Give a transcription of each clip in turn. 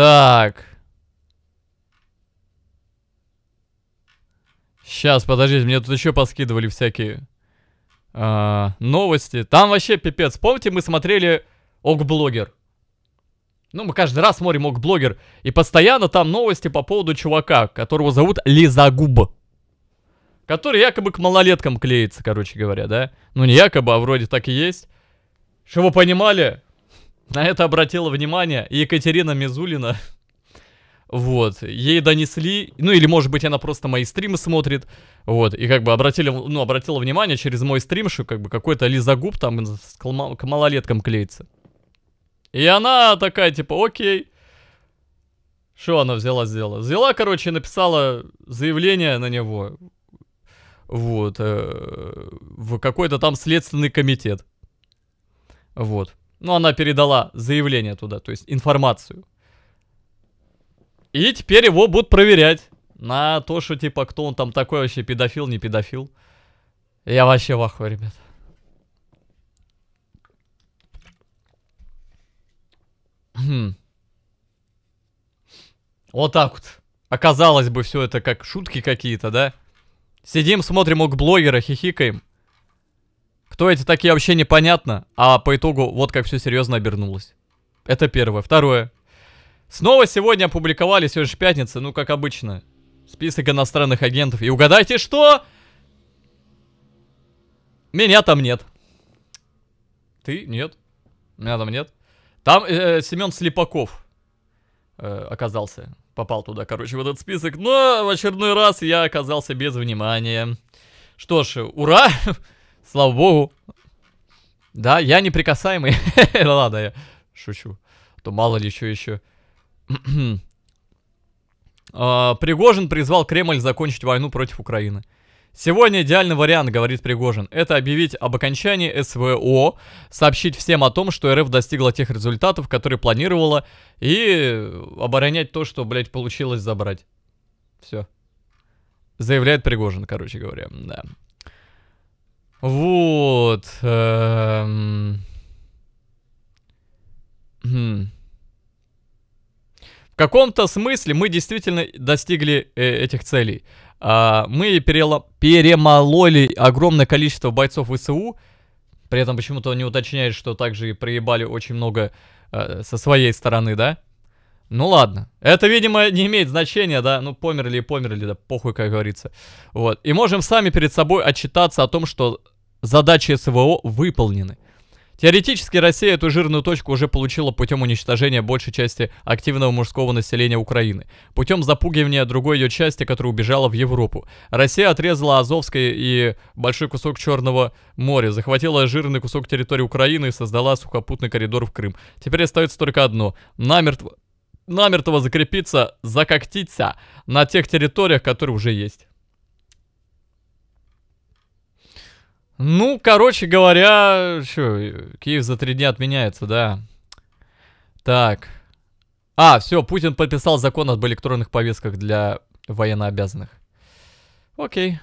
Так. Сейчас, подождите, мне тут еще поскидывали всякие э, новости. Там вообще пипец. Помните, мы смотрели Окблогер? Ну, мы каждый раз смотрим Окблогер. И постоянно там новости по поводу чувака, которого зовут Лизагуб. Который якобы к малолеткам клеится, короче говоря, да? Ну, не якобы, а вроде так и есть. Чтобы вы понимали, на это обратила внимание Екатерина Мизулина. Вот, ей донесли, ну или может быть она просто мои стримы смотрит, вот, и как бы обратили, ну, обратила внимание через мой стрим, что как бы какой-то лизогуб там к малолеткам клеится. И она такая, типа, окей. Что она взяла, сделала? Взяла, короче, написала заявление на него. Вот. Э, в какой-то там следственный комитет. Вот. Ну, она передала заявление туда, то есть информацию. И теперь его будут проверять на то, что типа кто он там такой вообще, педофил, не педофил. Я вообще в ахуе, ребят. Хм. Вот так вот. Оказалось бы все это как шутки какие-то, да? Сидим, смотрим ок блогера, хихикаем. Кто эти такие вообще непонятно, а по итогу вот как все серьезно обернулось. Это первое. Второе. Снова сегодня опубликовали, сегодня же пятница, ну как обычно, список иностранных агентов. И угадайте что? Меня там нет. Ты? Нет. Меня там нет. Там э, э Семен Слепаков э, оказался. Попал туда, короче, в этот список. Но в очередной раз я оказался без внимания. Что ж, ура! Слава богу. Да, я неприкасаемый. Ладно, я шучу. А то мало ли что еще. А, Пригожин призвал Кремль закончить войну против Украины. Сегодня идеальный вариант, говорит Пригожин, это объявить об окончании СВО, сообщить всем о том, что РФ достигла тех результатов, которые планировала, и оборонять то, что, блядь, получилось забрать. Все. Заявляет Пригожин, короче говоря, да. Вот. Эм, хм. В каком-то смысле мы действительно достигли э, этих целей. А, мы перемололи огромное количество бойцов ВСУ. При этом почему-то не уточняет, что также проебали очень много э, со своей стороны, да? Ну ладно. Это, видимо, не имеет значения, да? Ну, померли и померли, да похуй, как говорится. Вот. И можем сами перед собой отчитаться о том, что задачи СВО выполнены. Теоретически Россия эту жирную точку уже получила путем уничтожения большей части активного мужского населения Украины, путем запугивания другой ее части, которая убежала в Европу. Россия отрезала Азовское и большой кусок Черного моря, захватила жирный кусок территории Украины и создала сухопутный коридор в Крым. Теперь остается только одно – намертво намертво закрепиться, закоктиться на тех территориях, которые уже есть. Ну, короче говоря, что, Киев за три дня отменяется, да. Так. А, все, Путин подписал закон об электронных повестках для военнообязанных. Окей.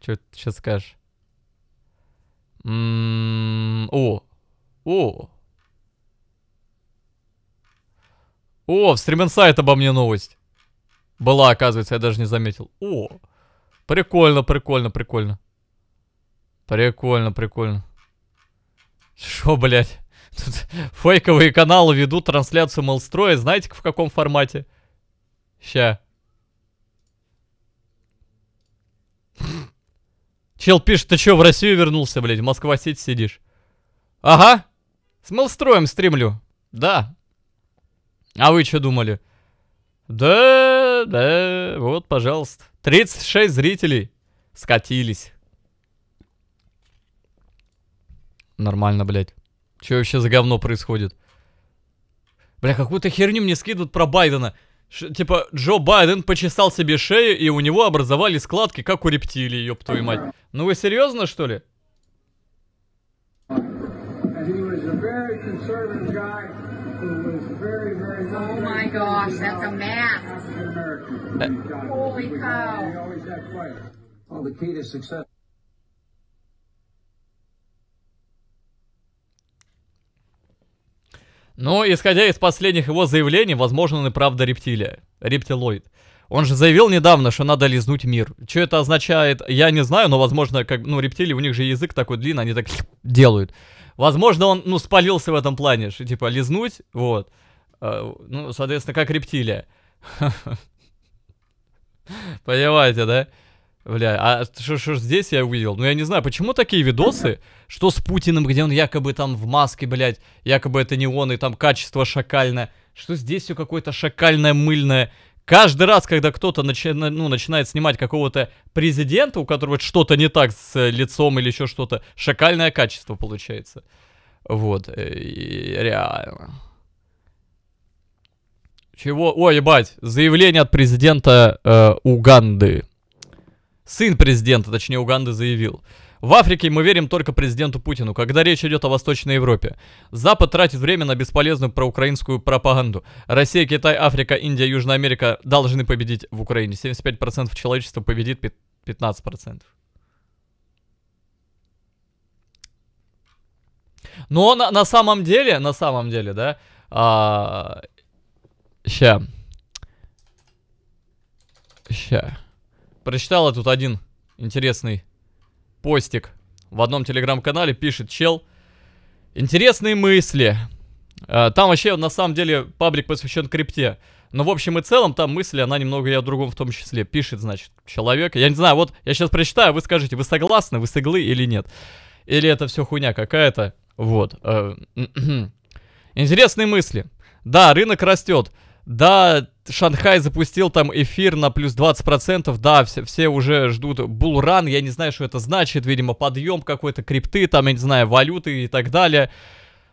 Что ты сейчас скажешь? М -м -м о, о, О, в стрименсайт обо мне новость. Была, оказывается, я даже не заметил. О, прикольно, прикольно, прикольно. Прикольно, прикольно. Шо, блядь? Тут фейковые каналы ведут трансляцию Малстроя. Знаете, в каком формате? Ща. Чел пишет, ты чё, в Россию вернулся, блядь? В Москва-Сити сидишь? Ага. С Малстроем стримлю. Да. А вы что думали? Да, да, вот, пожалуйста. 36 зрителей скатились. Нормально, блядь. Что вообще за говно происходит? Бля, какую-то херню мне скидывают про Байдена. Ш типа, Джо Байден почесал себе шею, и у него образовали складки, как у рептилии, ёб твою мать. Ну вы серьезно, что ли? Oh my gosh, that's a mess. Holy cow. Well, the key to success. Но, ну, исходя из последних его заявлений, возможно, он и правда рептилия. Рептилоид. Он же заявил недавно, что надо лизнуть мир. Что это означает, я не знаю, но, возможно, как, ну, рептилии, у них же язык такой длинный, они так делают. Возможно, он, ну, спалился в этом плане, что, типа, лизнуть, вот. Э, ну, соответственно, как рептилия. Понимаете, да? Бля, а что ж здесь я увидел? Ну, я не знаю, почему такие видосы, что с Путиным, где он якобы там в маске, блядь, якобы это не он, и там качество шакальное. Что здесь все какое-то шакальное, мыльное, Каждый раз, когда кто-то начи ну, начинает снимать какого-то президента, у которого что-то не так с э, лицом или еще что-то, шакальное качество получается. Вот, э, реально. Чего? О, ебать, заявление от президента э, Уганды. Сын президента, точнее, Уганды заявил. В Африке мы верим только президенту Путину, когда речь идет о Восточной Европе. Запад тратит время на бесполезную проукраинскую пропаганду. Россия, Китай, Африка, Индия, Южная Америка должны победить в Украине. 75% человечества победит 15%. Но на, на самом деле, на самом деле, да, а, ща, ща, прочитал я тут один интересный постик в одном телеграм-канале, пишет чел. Интересные мысли. Э, там вообще, на самом деле, паблик посвящен крипте. Но в общем и целом, там мысли она немного я о другом в том числе. Пишет, значит, человек. Я не знаю, вот я сейчас прочитаю, вы скажите, вы согласны, вы сыглы или нет. Или это все хуйня какая-то. Вот. Э, Интересные мысли. Да, рынок растет. Да, Шанхай запустил там эфир на плюс 20%, да, все, все уже ждут булран, я не знаю, что это значит, видимо, подъем какой-то крипты, там, я не знаю, валюты и так далее.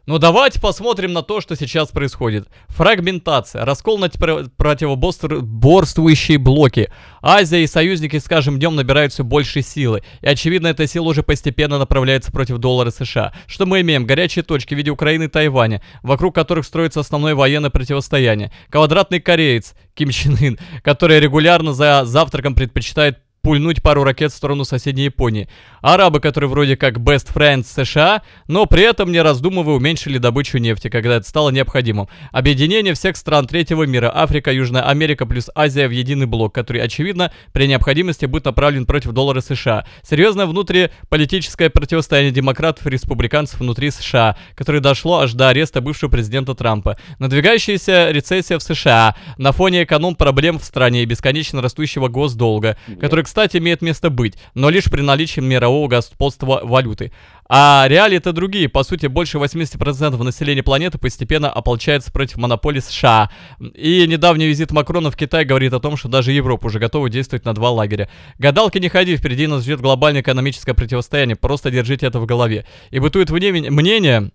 Но давайте посмотрим на то, что сейчас происходит. Фрагментация, раскол на противоборствующие блоки. Азия и союзники с каждым днем набирают все больше силы. И очевидно, эта сила уже постепенно направляется против доллара США. Что мы имеем? Горячие точки в виде Украины и Тайваня, вокруг которых строится основное военное противостояние. Квадратный кореец Ким Чен Ын, который регулярно за завтраком предпочитает пульнуть пару ракет в сторону соседней Японии. Арабы, которые вроде как best friends США, но при этом, не раздумывая, уменьшили добычу нефти, когда это стало необходимым. Объединение всех стран третьего мира, Африка, Южная Америка плюс Азия в единый блок, который, очевидно, при необходимости будет направлен против доллара США. Серьезное внутриполитическое противостояние демократов и республиканцев внутри США, которое дошло аж до ареста бывшего президента Трампа. Надвигающаяся рецессия в США на фоне эконом-проблем в стране и бесконечно растущего госдолга, который, кстати, кстати, имеет место быть, но лишь при наличии мирового господства валюты. А реалии-то другие. По сути, больше 80% населения планеты постепенно ополчается против монополии США. И недавний визит Макрона в Китай говорит о том, что даже Европа уже готова действовать на два лагеря. Гадалки не ходи, впереди нас ждет глобальное экономическое противостояние. Просто держите это в голове. И бытует мнение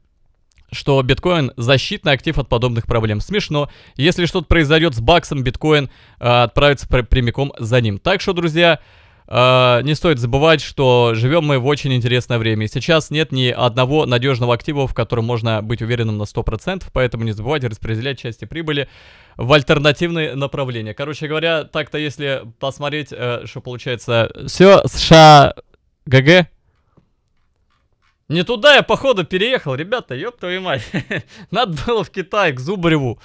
что биткоин защитный актив от подобных проблем. Смешно. Если что-то произойдет с баксом, биткоин э, отправится пр прямиком за ним. Так что, друзья, э, не стоит забывать, что живем мы в очень интересное время. сейчас нет ни одного надежного актива, в котором можно быть уверенным на 100%, поэтому не забывайте распределять части прибыли в альтернативные направления. Короче говоря, так-то если посмотреть, э, что получается... Э, Все, США, ГГ... Не туда я, походу, переехал, ребята, ёб твою мать. Надо было в Китай, к Зубареву.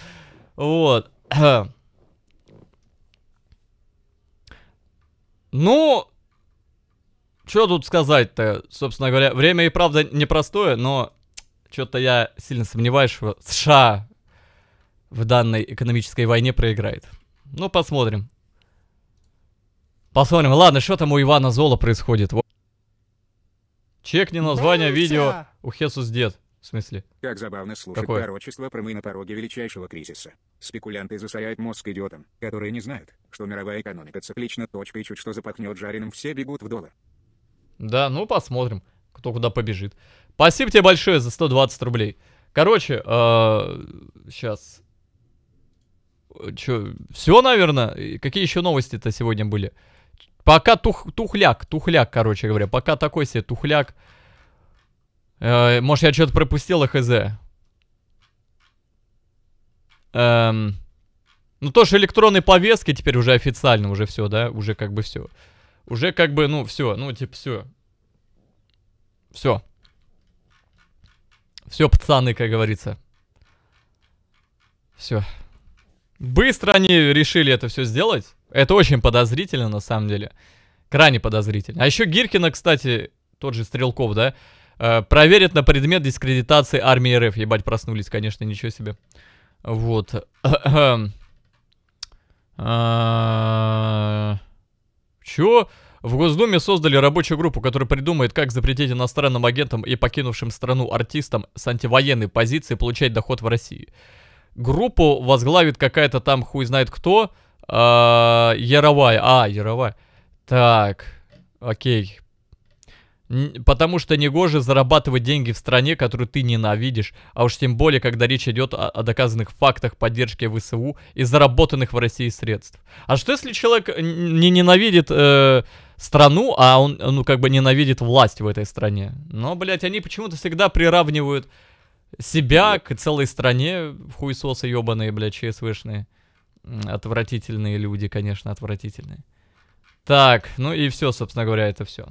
Вот. Ну, что тут сказать-то, собственно говоря, время и правда непростое, но что-то я сильно сомневаюсь, что США в данной экономической войне проиграет. Ну, посмотрим. Посмотрим. Ладно, что там у Ивана Зола происходит. Чекни название Боится! видео «Ухесус дед». В смысле? Как забавно слушать Какое? пророчество про мы на пороге величайшего кризиса. Спекулянты засоряют мозг идиотам, которые не знают, что мировая экономика циклична точкой чуть что запахнет жареным, все бегут в доллар. Да, ну посмотрим, кто куда побежит. Спасибо тебе большое за 120 рублей. Короче, -э сейчас. Че, все, наверное? Какие еще новости-то сегодня были? Пока тух, тухляк, тухляк, короче говоря. Пока такой себе тухляк. Э, может, я что-то пропустил, а хз. Эм... Ну, то, что электронной повестки теперь уже официально, уже все, да? Уже как бы все. Уже как бы, ну, все, ну, типа, все. Все. Все, пацаны, как говорится. Все. Быстро они решили это все сделать. Это очень подозрительно, на самом деле. Крайне подозрительно. А еще Гиркина, кстати, тот же Стрелков, да, э, проверит на предмет дискредитации армии РФ. Ебать, проснулись, конечно, ничего себе. Вот. А, чё? В Госдуме создали рабочую группу, которая придумает, как запретить иностранным агентам и покинувшим страну артистам с антивоенной позиции получать доход в России группу возглавит какая-то там хуй знает кто. А, Яровая. А, Яровая. Так, окей. Потому что негоже зарабатывать деньги в стране, которую ты ненавидишь, а уж тем более, когда речь идет о, о доказанных фактах поддержки ВСУ и заработанных в России средств. А что если человек не ненавидит э, страну, а он, ну, как бы ненавидит власть в этой стране? Но, блядь, они почему-то всегда приравнивают себя к целой стране хуесосы ебаные, блядь, ЧСВшные. Отвратительные люди, конечно, отвратительные. Так, ну и все, собственно говоря, это все.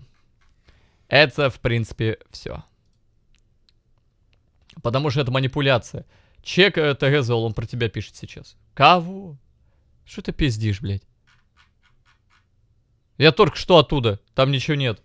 Это, в принципе, все. Потому что это манипуляция. Чек э, ТГЗОЛ он про тебя пишет сейчас. Кого? Что ты пиздишь, блядь? Я только что оттуда, там ничего нет.